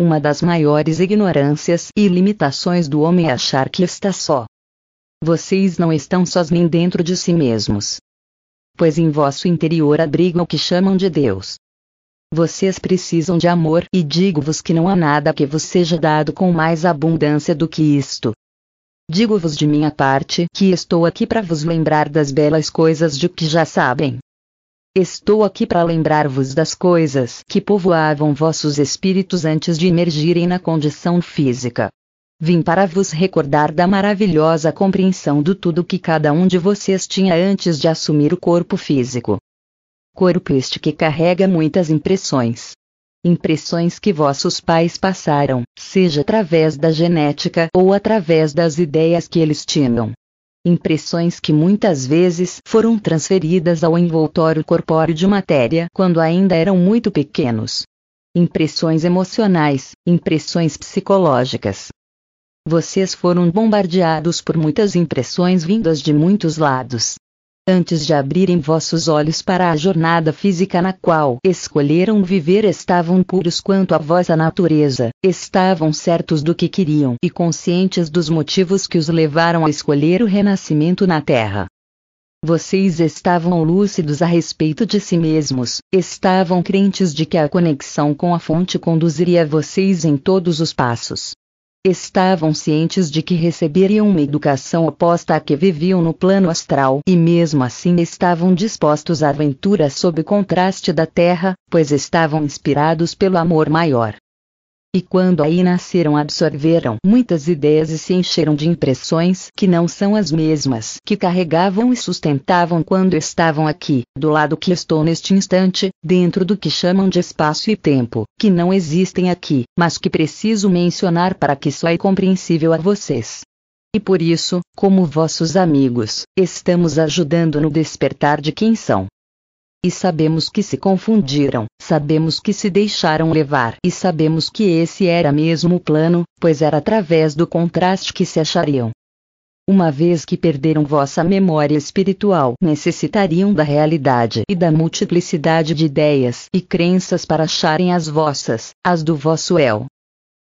Uma das maiores ignorâncias e limitações do homem é achar que está só. Vocês não estão sós nem dentro de si mesmos. Pois em vosso interior abriga o que chamam de Deus. Vocês precisam de amor e digo-vos que não há nada que vos seja dado com mais abundância do que isto. Digo-vos de minha parte que estou aqui para vos lembrar das belas coisas de que já sabem, Estou aqui para lembrar-vos das coisas que povoavam vossos espíritos antes de emergirem na condição física. Vim para vos recordar da maravilhosa compreensão do tudo que cada um de vocês tinha antes de assumir o corpo físico. Corpo este que carrega muitas impressões. Impressões que vossos pais passaram, seja através da genética ou através das ideias que eles tinham impressões que muitas vezes foram transferidas ao envoltório corpóreo de matéria quando ainda eram muito pequenos. Impressões emocionais, impressões psicológicas. Vocês foram bombardeados por muitas impressões vindas de muitos lados antes de abrirem vossos olhos para a jornada física na qual escolheram viver, estavam puros quanto à vossa natureza, estavam certos do que queriam e conscientes dos motivos que os levaram a escolher o renascimento na terra. Vocês estavam lúcidos a respeito de si mesmos, estavam crentes de que a conexão com a fonte conduziria vocês em todos os passos estavam cientes de que receberiam uma educação oposta à que viviam no plano astral e mesmo assim estavam dispostos à aventura sob o contraste da Terra, pois estavam inspirados pelo amor maior. E quando aí nasceram, absorveram muitas ideias e se encheram de impressões que não são as mesmas que carregavam e sustentavam quando estavam aqui, do lado que estou neste instante, dentro do que chamam de espaço e tempo, que não existem aqui, mas que preciso mencionar para que só é compreensível a vocês. E por isso, como vossos amigos, estamos ajudando no despertar de quem são, e sabemos que se confundiram, sabemos que se deixaram levar, e sabemos que esse era mesmo o plano, pois era através do contraste que se achariam. Uma vez que perderam vossa memória espiritual, necessitariam da realidade e da multiplicidade de ideias e crenças para acharem as vossas, as do vosso eu.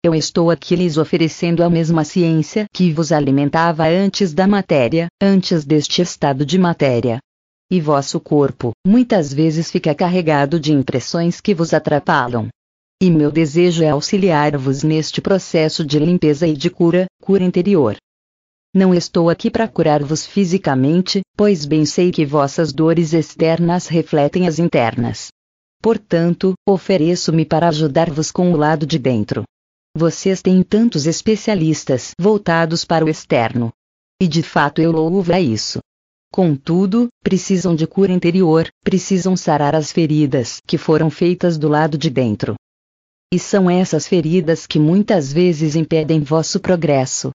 Eu estou aqui lhes oferecendo a mesma ciência que vos alimentava antes da matéria, antes deste estado de matéria, e vosso corpo, muitas vezes fica carregado de impressões que vos atrapalham. E meu desejo é auxiliar-vos neste processo de limpeza e de cura, cura interior. Não estou aqui para curar-vos fisicamente, pois bem sei que vossas dores externas refletem as internas. Portanto, ofereço-me para ajudar-vos com o lado de dentro. Vocês têm tantos especialistas voltados para o externo. E de fato eu louvo a isso. Contudo, precisam de cura interior, precisam sarar as feridas que foram feitas do lado de dentro. E são essas feridas que muitas vezes impedem vosso progresso.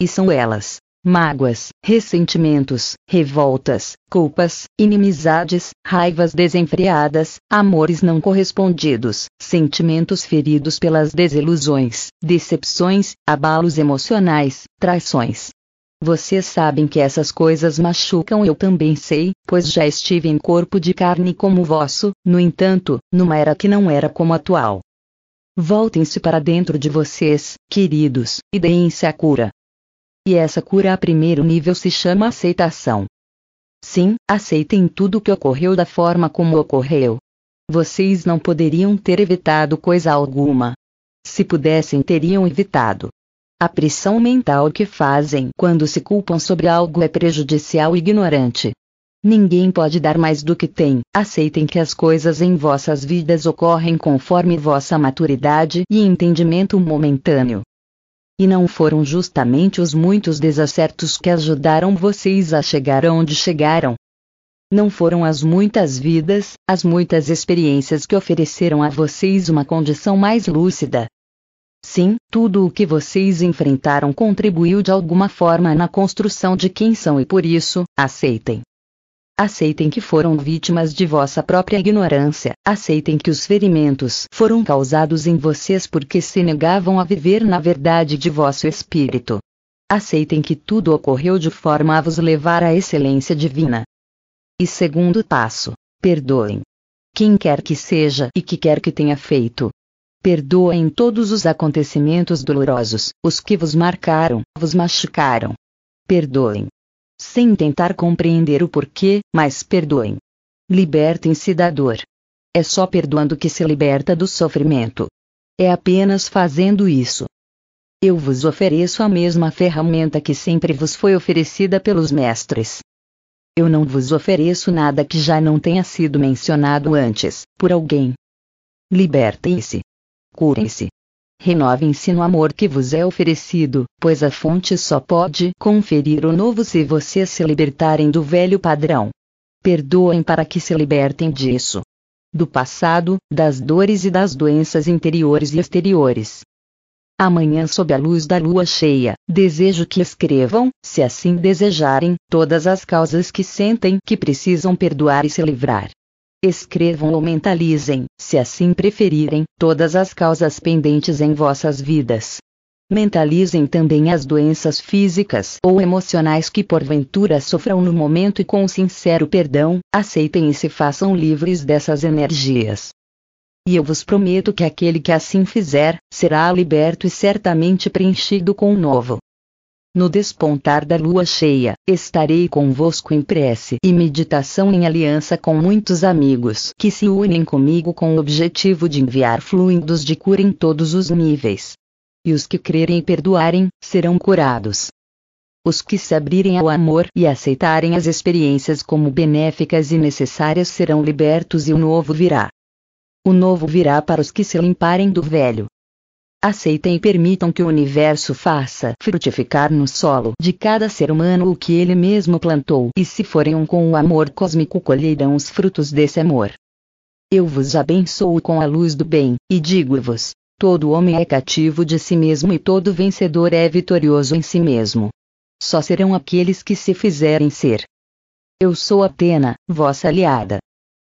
E são elas: mágoas, ressentimentos, revoltas, culpas, inimizades, raivas desenfreadas, amores não correspondidos, sentimentos feridos pelas desilusões, decepções, abalos emocionais, traições, vocês sabem que essas coisas machucam, eu também sei, pois já estive em corpo de carne como o vosso, no entanto, numa era que não era como a atual. Voltem-se para dentro de vocês, queridos, e deem-se a cura. E essa cura a primeiro nível se chama aceitação. Sim, aceitem tudo o que ocorreu da forma como ocorreu. Vocês não poderiam ter evitado coisa alguma. Se pudessem, teriam evitado. A pressão mental que fazem quando se culpam sobre algo é prejudicial e ignorante. Ninguém pode dar mais do que tem. Aceitem que as coisas em vossas vidas ocorrem conforme vossa maturidade e entendimento momentâneo. E não foram justamente os muitos desacertos que ajudaram vocês a chegar onde chegaram. Não foram as muitas vidas, as muitas experiências que ofereceram a vocês uma condição mais lúcida, Sim, tudo o que vocês enfrentaram contribuiu de alguma forma na construção de quem são e por isso, aceitem. Aceitem que foram vítimas de vossa própria ignorância, aceitem que os ferimentos foram causados em vocês porque se negavam a viver na verdade de vosso espírito. Aceitem que tudo ocorreu de forma a vos levar à excelência divina. E segundo passo, perdoem. Quem quer que seja e que quer que tenha feito, Perdoa em todos os acontecimentos dolorosos, os que vos marcaram, vos machucaram. Perdoem. Sem tentar compreender o porquê, mas perdoem. Libertem-se da dor. É só perdoando que se liberta do sofrimento. É apenas fazendo isso. Eu vos ofereço a mesma ferramenta que sempre vos foi oferecida pelos mestres. Eu não vos ofereço nada que já não tenha sido mencionado antes, por alguém. Libertem-se, curem-se. Renovem-se no amor que vos é oferecido, pois a fonte só pode conferir o novo se vocês se libertarem do velho padrão. Perdoem para que se libertem disso. Do passado, das dores e das doenças interiores e exteriores. Amanhã, sob a luz da lua cheia, desejo que escrevam, se assim desejarem, todas as causas que sentem que precisam perdoar e se livrar. Escrevam ou mentalizem, se assim preferirem, todas as causas pendentes em vossas vidas. Mentalizem também as doenças físicas ou emocionais que porventura sofram no momento e com sincero perdão, aceitem e se façam livres dessas energias. E eu vos prometo que aquele que assim fizer, será liberto e certamente preenchido com um novo, no despontar da lua cheia, estarei convosco em prece e meditação em aliança com muitos amigos que se unem comigo com o objetivo de enviar fluidos de cura em todos os níveis. E os que crerem e perdoarem, serão curados. Os que se abrirem ao amor e aceitarem as experiências como benéficas e necessárias serão libertos e o novo virá. O novo virá para os que se limparem do velho aceitem e permitam que o universo faça frutificar no solo de cada ser humano o que ele mesmo plantou e se forem um com o amor cósmico colherão os frutos desse amor. Eu vos abençoo com a luz do bem, e digo-vos: todo homem é cativo de si mesmo e todo vencedor é vitorioso em si mesmo. Só serão aqueles que se fizerem ser. Eu sou Atena, vossa aliada.